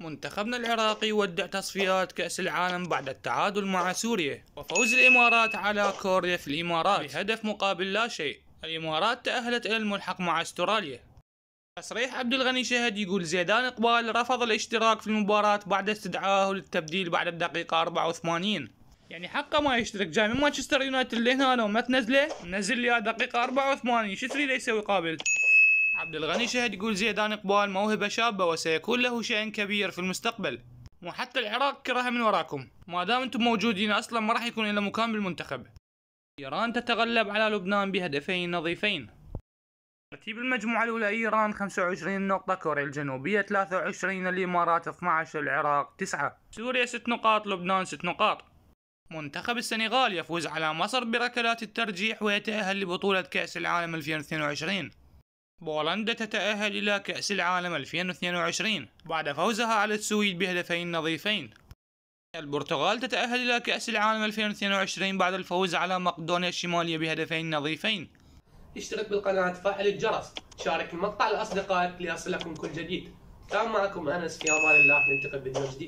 منتخبنا العراقي ودع تصفيات كأس العالم بعد التعادل مع سوريا وفوز الإمارات على كوريا في الإمارات بهدف مقابل لا شيء الإمارات تأهلت إلى الملحق مع أستراليا تصريح عبد الغني شهد يقول زيدان إقبال رفض الاشتراك في المباراة بعد استدعائه للتبديل بعد الدقيقة 84 يعني حقه ما يشترك جاي من مانشستر يونايتد لهنا لو ما تنزله نزل لي دقيقة 84 شو تريد يسوي قابل عبد الغني شهد يقول زيدان إقبال موهبة شابة وسيكون له شأن كبير في المستقبل وحتى العراق كرهه من وراكم ما دام انتم موجودين اصلا ما راح يكون الا مكان بالمنتخب ايران تتغلب على لبنان بهدفين نظيفين ترتيب المجموعة الأولى إيران 25 نقطة كوريا الجنوبية 23 الإمارات 12 العراق 9 سوريا 6 نقاط لبنان 6 نقاط منتخب السنغال يفوز على مصر بركلات الترجيح ويتأهل لبطولة كأس العالم 2022 بولندا تتأهل إلى كأس العالم 2022 بعد فوزها على السويد بهدفين نظيفين البرتغال تتأهل إلى كأس العالم 2022 بعد الفوز على مقدونيا الشمالية بهدفين نظيفين اشترك بالقناة فعل الجرس شارك المقطع لأصدقائك ليصلكم كل جديد كان معكم أنس في أمان الله نلتقي بفيديو جديد